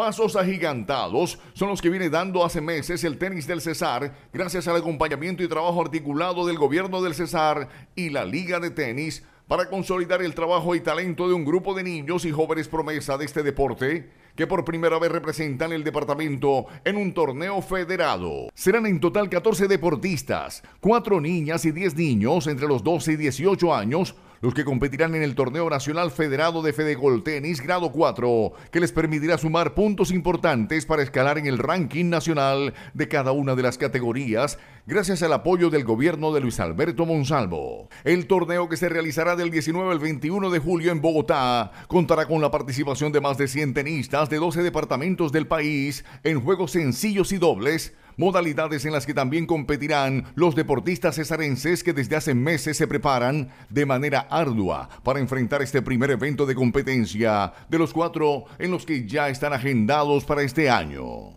Pasos agigantados son los que viene dando hace meses el tenis del Cesar, gracias al acompañamiento y trabajo articulado del gobierno del Cesar y la Liga de Tenis para consolidar el trabajo y talento de un grupo de niños y jóvenes promesa de este deporte que por primera vez representan el departamento en un torneo federado. Serán en total 14 deportistas, 4 niñas y 10 niños entre los 12 y 18 años, los que competirán en el Torneo Nacional Federado de Fedegol Tenis Grado 4, que les permitirá sumar puntos importantes para escalar en el ranking nacional de cada una de las categorías, gracias al apoyo del gobierno de Luis Alberto Monsalvo. El torneo que se realizará del 19 al 21 de julio en Bogotá contará con la participación de más de 100 tenistas de 12 departamentos del país en juegos sencillos y dobles modalidades en las que también competirán los deportistas cesarenses que desde hace meses se preparan de manera ardua para enfrentar este primer evento de competencia de los cuatro en los que ya están agendados para este año.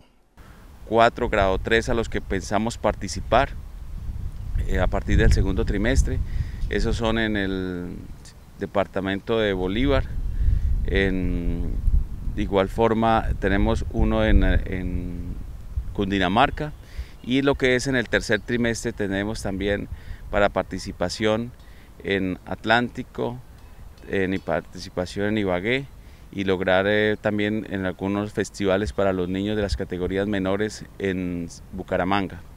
Cuatro grado tres a los que pensamos participar eh, a partir del segundo trimestre. Esos son en el departamento de Bolívar. En, de igual forma tenemos uno en Cundinamarca. Y lo que es en el tercer trimestre tenemos también para participación en Atlántico, en participación en Ibagué y lograr eh, también en algunos festivales para los niños de las categorías menores en Bucaramanga.